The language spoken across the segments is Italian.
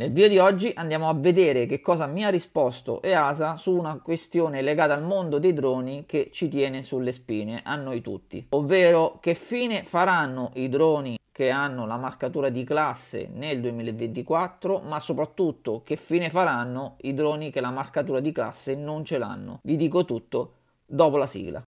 Nel video di oggi andiamo a vedere che cosa mi ha risposto EASA su una questione legata al mondo dei droni che ci tiene sulle spine a noi tutti, ovvero che fine faranno i droni che hanno la marcatura di classe nel 2024, ma soprattutto che fine faranno i droni che la marcatura di classe non ce l'hanno. Vi dico tutto dopo la sigla.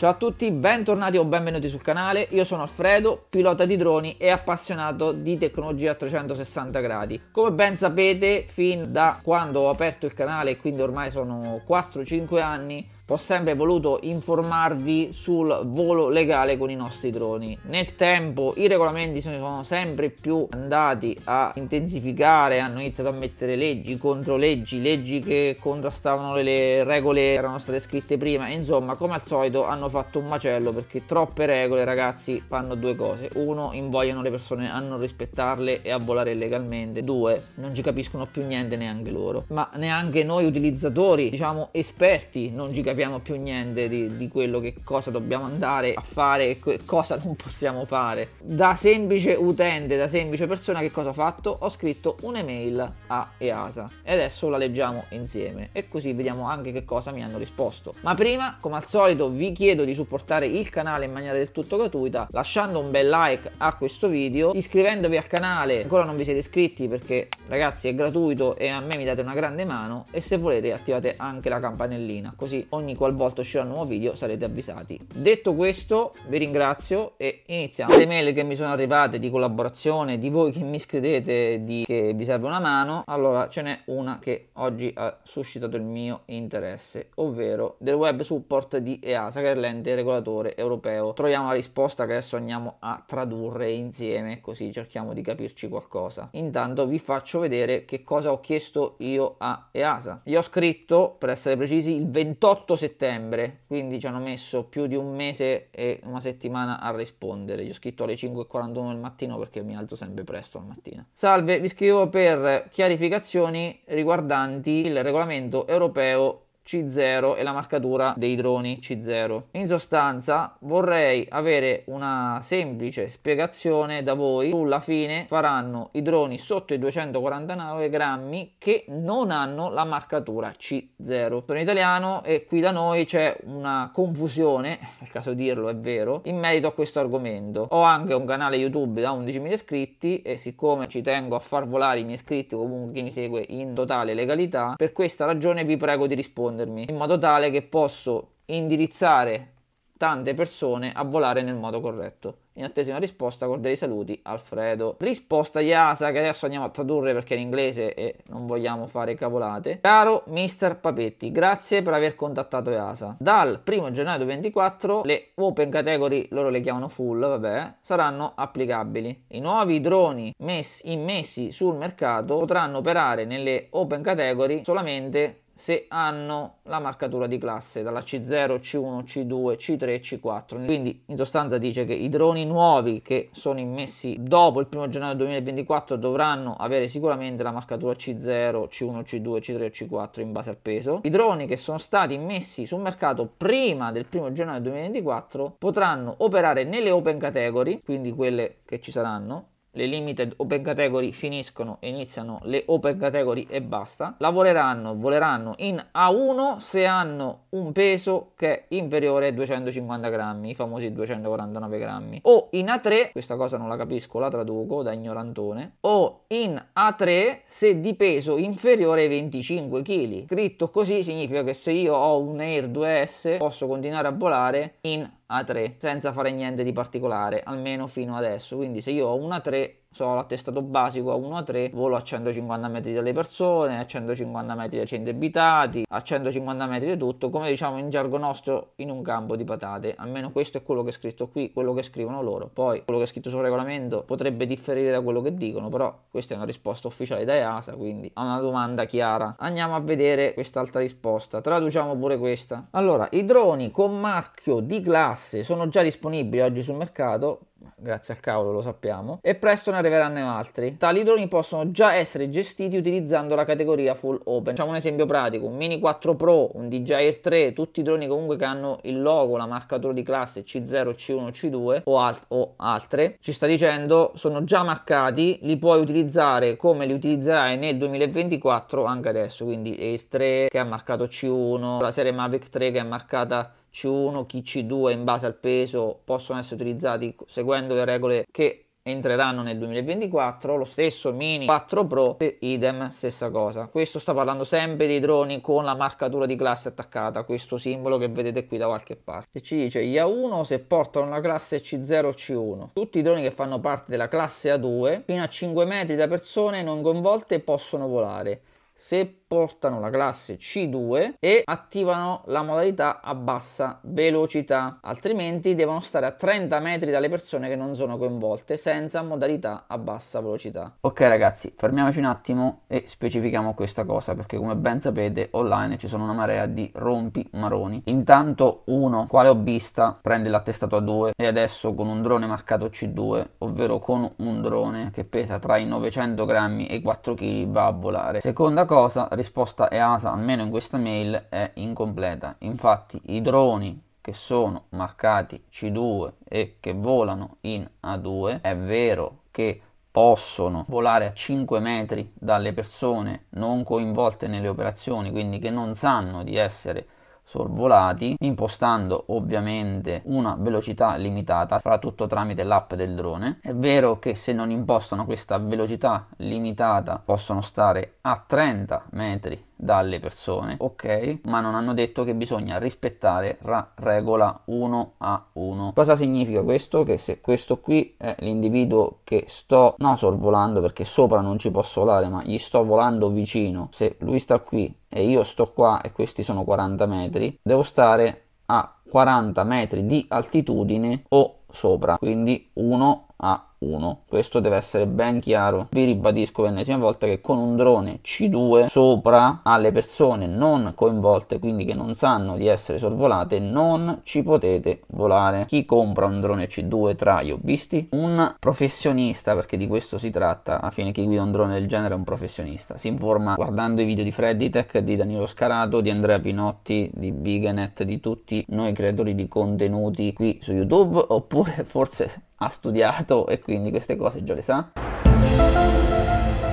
Ciao a tutti, bentornati o benvenuti sul canale, io sono Alfredo, pilota di droni e appassionato di tecnologia a 360 gradi. Come ben sapete, fin da quando ho aperto il canale, quindi ormai sono 4-5 anni, ho sempre voluto informarvi sul volo legale con i nostri droni. Nel tempo i regolamenti sono sempre più andati a intensificare, hanno iniziato a mettere leggi contro leggi, leggi che contrastavano le regole che erano state scritte prima, insomma come al solito hanno fatto un macello perché troppe regole ragazzi fanno due cose, uno invogliano le persone a non rispettarle e a volare legalmente, due non ci capiscono più niente neanche loro, ma neanche noi utilizzatori diciamo esperti non ci capiamo sappiamo più niente di, di quello che cosa dobbiamo andare a fare e co- cosa non possiamo fare. Da semplice utente, da semplice persona, che cosa ho fatto? Ho scritto un'email a EASA e adesso la leggiamo insieme e così vediamo anche che cosa mi hanno risposto. Ma prima, come al solito, vi chiedo di supportare il canale in maniera del tutto gratuita lasciando un bel like a questo video, iscrivendovi al canale, ancora non vi siete iscritti perché ragazzi è gratuito e a me mi date una grande mano e se volete attivate anche la campanellina così ogni ogni qualvolta uscirà un nuovo video sarete avvisati. Detto questo vi ringrazio e iniziamo. Le mail che mi sono arrivate di collaborazione, di voi che mi scrivete di che vi serve una mano, allora ce n'è una che oggi ha suscitato il mio interesse, ovvero del web support di EASA che è l'ente regolatore europeo. Troviamo la risposta che adesso andiamo a tradurre insieme così cerchiamo di capirci qualcosa. Intanto vi faccio vedere che cosa ho chiesto io a EASA. Gli ho scritto, per essere precisi, il 28 settembre, quindi ci hanno messo più di un mese e una settimana a rispondere. Gli ho scritto alle 5.41 del mattino perché mi alzo sempre presto al mattino. Salve, vi scrivo per chiarificazioni riguardanti il regolamento europeo c0 e la marcatura dei droni C0. In sostanza vorrei avere una semplice spiegazione da voi sulla fine faranno i droni sotto i 249 grammi che non hanno la marcatura C0. Sono italiano e qui da noi c'è una confusione, è il caso di dirlo è vero, in merito a questo argomento. Ho anche un canale YouTube da 11.000 iscritti e siccome ci tengo a far volare i miei iscritti comunque chi mi segue in totale legalità, per questa ragione vi prego di rispondere nascondermi in modo tale che posso indirizzare tante persone a volare nel modo corretto. In attesa di una risposta, cordiali saluti, Alfredo. Risposta IASA, che adesso andiamo a tradurre perché è in inglese e non vogliamo fare cavolate. Caro Mister Papetti, grazie per aver contattato IASA. Dal 1 gennaio 2024 le open category, loro le chiamano full, vabbè, saranno applicabili. I nuovi droni messi, immessi sul mercato potranno operare nelle open category solamente se hanno la marcatura di classe dalla C0, C1, C2, C3, C4. Quindi in sostanza dice che i droni nuovi che sono immessi dopo il 1 gennaio 2024 dovranno avere sicuramente la marcatura C0, C1, C2, C3 C4 in base al peso. I droni che sono stati immessi sul mercato prima del 1 gennaio 2024 potranno operare nelle open category, quindi quelle che ci saranno, le limited open category finiscono e iniziano le open category e basta. Lavoreranno, voleranno in A1 se hanno un peso che è inferiore ai 250 grammi, i famosi 249 grammi, o in A3, questa cosa non la capisco, la traduco da ignorantone, o in A3 se di peso inferiore ai 25 kg. Scritto così significa che se io ho un Air 2S posso continuare a volare in A3 a 3 senza fare niente di particolare, almeno fino adesso. Quindi se io ho una 3 sono l'attestato basico a 1 a 3, volo a 150 metri dalle persone, a 150 metri dai centri abitati, a 150 metri di tutto, come diciamo in gergo nostro in un campo di patate, almeno questo è quello che è scritto qui, quello che scrivono loro, poi quello che è scritto sul regolamento potrebbe differire da quello che dicono, però questa è una risposta ufficiale da EASA, quindi a una domanda chiara. Andiamo a vedere quest'altra risposta, traduciamo pure questa. Allora, i droni con marchio di classe sono già disponibili oggi sul mercato, grazie al cavolo lo sappiamo, e presto ne arriveranno altri. Tali droni possono già essere gestiti utilizzando la categoria full open. Facciamo un esempio pratico, un Mini 4 Pro, un DJI Air 3, tutti i droni comunque che hanno il logo, la marcatura di classe C0, C1, C2 o, alt o altre, ci sta dicendo sono già marcati, li puoi utilizzare come li utilizzerai nel 2024 anche adesso, quindi Air 3 che ha marcato C1, la serie Mavic 3 che è marcata c1, c 2 in base al peso possono essere utilizzati seguendo le regole che entreranno nel 2024 lo stesso mini 4 pro e idem stessa cosa questo sta parlando sempre dei droni con la marcatura di classe attaccata questo simbolo che vedete qui da qualche parte e ci dice gli A1 se portano la classe C0 o C1 tutti i droni che fanno parte della classe A2 fino a 5 metri da persone non coinvolte possono volare se portano la classe C2 e attivano la modalità a bassa velocità, altrimenti devono stare a 30 metri dalle persone che non sono coinvolte senza modalità a bassa velocità. Ok ragazzi, fermiamoci un attimo e specifichiamo questa cosa perché come ben sapete online ci sono una marea di rompi maroni. Intanto uno, quale hobbista, prende l'attestato A2 e adesso con un drone marcato C2, ovvero con un drone che pesa tra i 900 grammi e i 4 kg va a volare. Seconda cosa, risposta EASA, almeno in questa mail, è incompleta. Infatti i droni che sono marcati C2 e che volano in A2, è vero che possono volare a 5 metri dalle persone non coinvolte nelle operazioni, quindi che non sanno di essere sorvolati impostando ovviamente una velocità limitata farà tutto tramite l'app del drone è vero che se non impostano questa velocità limitata possono stare a 30 metri dalle persone, ok? Ma non hanno detto che bisogna rispettare la regola 1 a 1. Cosa significa questo? Che se questo qui è l'individuo che sto, no sorvolando perché sopra non ci posso volare, ma gli sto volando vicino, se lui sta qui e io sto qua e questi sono 40 metri, devo stare a 40 metri di altitudine o sopra, quindi 1 a 1. 1. Questo deve essere ben chiaro. Vi ribadisco per l'ennesima volta che con un drone C2 sopra alle persone non coinvolte, quindi che non sanno di essere sorvolate, non ci potete volare. Chi compra un drone C2 tra io ho visti? Un professionista, perché di questo si tratta, a fine chi guida un drone del genere è un professionista. Si informa guardando i video di Freddy Tech, di Danilo Scarato, di Andrea Pinotti, di Biganet, di tutti noi creatori di contenuti qui su YouTube, oppure forse ha studiato e quindi queste cose già le sa.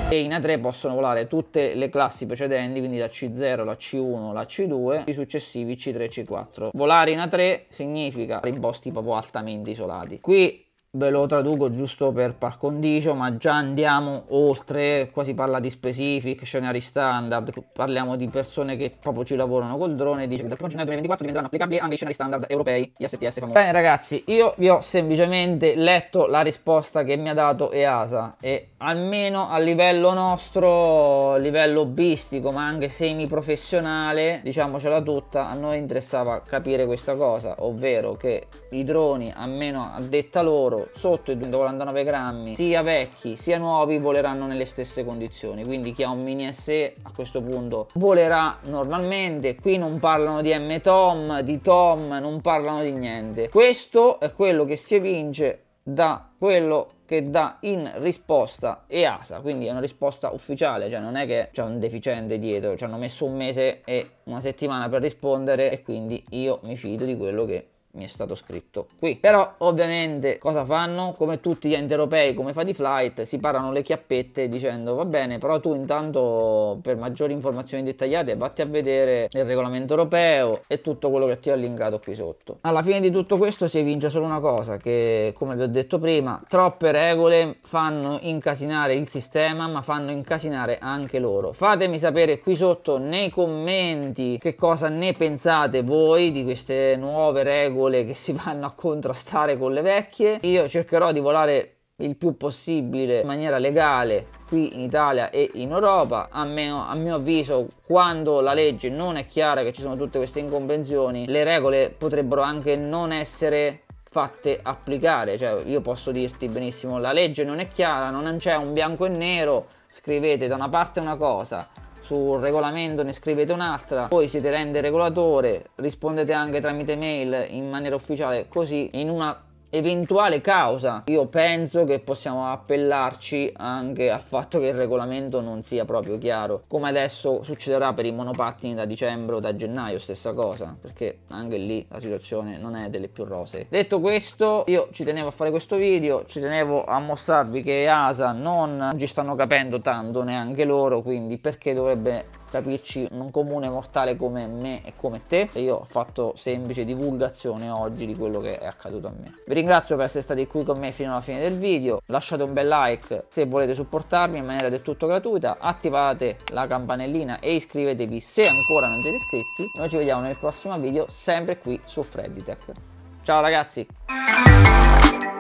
E in A3 possono volare tutte le classi precedenti, quindi la C0, la C1, la C2, i successivi C3 e C4. Volare in A3 significa in proprio altamente isolati. Qui ve lo traduco giusto per par condicio, ma già andiamo oltre, qua si parla di specific, scenari standard, parliamo di persone che proprio ci lavorano col drone, dice che dal 1 gennaio 2024 diventeranno applicabili anche i scenari standard europei, gli ASTS famosi. Bene ragazzi, io vi ho semplicemente letto la risposta che mi ha dato EASA e almeno a livello nostro, livello hobbistico, ma anche semiprofessionale, diciamocela tutta, a noi interessava capire questa cosa, ovvero che i droni, almeno a detta loro, loro sotto i 249 grammi sia vecchi sia nuovi voleranno nelle stesse condizioni quindi chi ha un mini SE a questo punto volerà normalmente qui non parlano di M Tom di Tom non parlano di niente questo è quello che si evince da quello che dà in risposta EASA, quindi è una risposta ufficiale, cioè non è che c'è un deficiente dietro, ci hanno messo un mese e una settimana per rispondere e quindi io mi fido di quello che mi è stato scritto qui. Però ovviamente cosa fanno? Come tutti gli enti europei, come fa di flight, si parano le chiappette dicendo va bene, però tu intanto per maggiori informazioni dettagliate vatti a vedere il regolamento europeo e tutto quello che ti ho linkato qui sotto. Alla fine di tutto questo si evince solo una cosa, che come vi ho detto prima, troppe regole fanno incasinare il sistema, ma fanno incasinare anche loro. Fatemi sapere qui sotto nei commenti che cosa ne pensate voi di queste nuove regole nuove che si vanno a contrastare con le vecchie. Io cercherò di volare il più possibile in maniera legale qui in Italia e in Europa a mio, a mio, avviso quando la legge non è chiara che ci sono tutte queste inconvenzioni le regole potrebbero anche non essere fatte applicare cioè io posso dirti benissimo la legge non è chiara non c'è un bianco e nero scrivete da una parte una cosa sul regolamento ne scrivete un'altra, voi siete rende regolatore, rispondete anche tramite mail in maniera ufficiale, così in una eventuale causa. Io penso che possiamo appellarci anche al fatto che il regolamento non sia proprio chiaro, come adesso succederà per i monopattini da dicembre o da gennaio, stessa cosa, perché anche lì la situazione non è delle più rose Detto questo, io ci tenevo a fare questo video, ci tenevo a mostrarvi che ASA non ci stanno capendo tanto neanche loro, quindi perché dovrebbe capirci un comune mortale come me e come te e io ho fatto semplice divulgazione oggi di quello che è accaduto a me vi ringrazio per essere stati qui con me fino alla fine del video lasciate un bel like se volete supportarmi in maniera del tutto gratuita attivate la campanellina e iscrivetevi se ancora non siete iscritti noi ci vediamo nel prossimo video sempre qui su Freddy Tech ciao ragazzi